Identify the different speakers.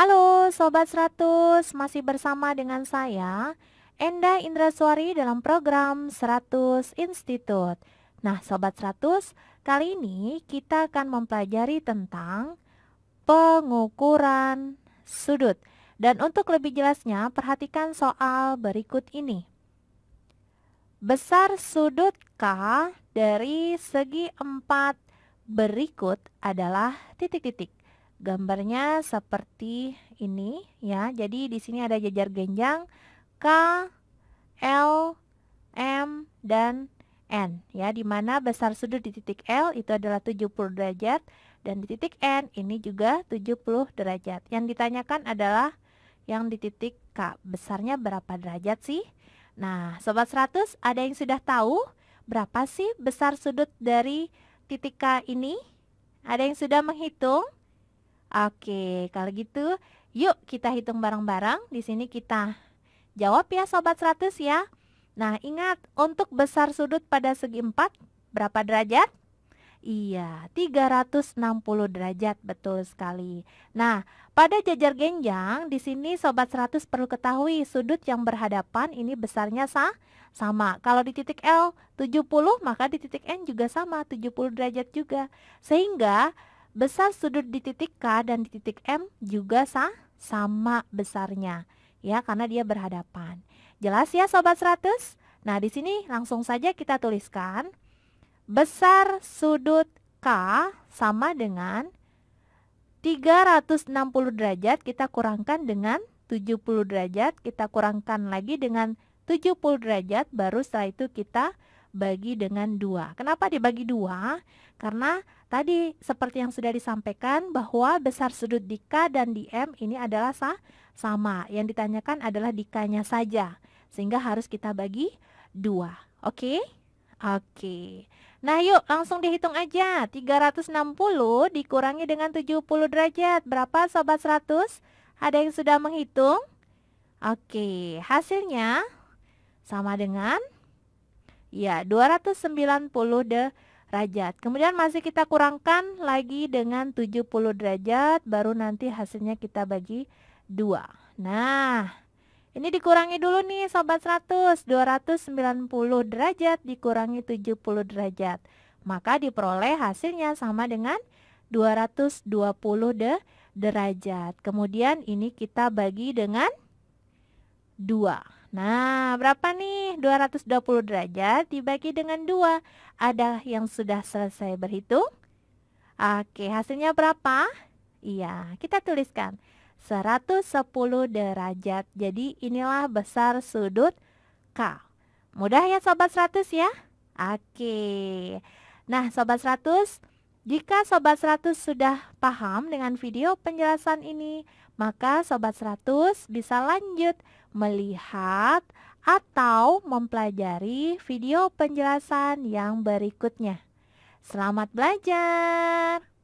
Speaker 1: Halo Sobat 100, masih bersama dengan saya Enda Indraswari dalam program 100 Institute Nah Sobat 100, kali ini kita akan mempelajari tentang pengukuran sudut Dan untuk lebih jelasnya perhatikan soal berikut ini Besar sudut K dari segi 4 berikut adalah titik-titik Gambarnya seperti ini ya. Jadi di sini ada jajar genjang K, L, M dan N ya di mana besar sudut di titik L itu adalah 70 derajat dan di titik N ini juga 70 derajat. Yang ditanyakan adalah yang di titik K besarnya berapa derajat sih? Nah, sobat 100 ada yang sudah tahu berapa sih besar sudut dari titik K ini? Ada yang sudah menghitung? Oke, kalau gitu yuk kita hitung bareng-bareng. Di sini kita jawab ya sobat 100 ya. Nah, ingat untuk besar sudut pada segi 4 berapa derajat? Iya, 360 derajat betul sekali. Nah, pada jajar genjang di sini sobat 100 perlu ketahui sudut yang berhadapan ini besarnya sah sama. Kalau di titik L 70, maka di titik N juga sama, 70 derajat juga. Sehingga Besar sudut di titik K dan di titik M juga sah, sama besarnya ya karena dia berhadapan. Jelas ya sobat 100? Nah, di sini langsung saja kita tuliskan besar sudut K sama dengan 360 derajat kita kurangkan dengan 70 derajat, kita kurangkan lagi dengan 70 derajat baru setelah itu kita bagi dengan dua. Kenapa dibagi dua? Karena tadi seperti yang sudah disampaikan bahwa besar sudut di K dan di M ini adalah sah, sama. Yang ditanyakan adalah di K-nya saja. Sehingga harus kita bagi dua. Oke? Okay? Oke. Nah, yuk langsung dihitung aja. 360 dikurangi dengan 70 derajat. Berapa sobat 100? Ada yang sudah menghitung? Oke, hasilnya sama dengan Ya, 290 derajat. Kemudian masih kita kurangkan lagi dengan 70 derajat, baru nanti hasilnya kita bagi dua. Nah, ini dikurangi dulu nih sobat 100. 290 derajat dikurangi 70 derajat. Maka diperoleh hasilnya sama dengan 220 de derajat. Kemudian ini kita bagi dengan 2. Nah, berapa nih 220 derajat dibagi dengan 2? Ada yang sudah selesai berhitung? Oke, hasilnya berapa? Iya, kita tuliskan 110 derajat. Jadi inilah besar sudut K. Mudah ya Sobat 100 ya? Oke. Nah, Sobat 100, jika Sobat 100 sudah paham dengan video penjelasan ini, maka Sobat 100 bisa lanjut melihat, atau mempelajari video penjelasan yang berikutnya. Selamat belajar!